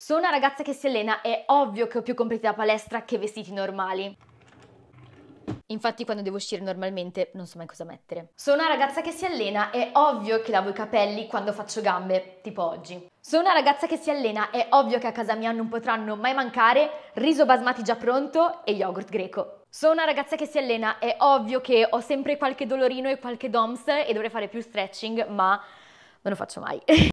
Sono una ragazza che si allena, è ovvio che ho più compiti da palestra che vestiti normali. Infatti quando devo uscire normalmente non so mai cosa mettere. Sono una ragazza che si allena, è ovvio che lavo i capelli quando faccio gambe, tipo oggi. Sono una ragazza che si allena, è ovvio che a casa mia non potranno mai mancare riso basmati già pronto e yogurt greco. Sono una ragazza che si allena, è ovvio che ho sempre qualche dolorino e qualche DOMS e dovrei fare più stretching, ma non lo faccio mai.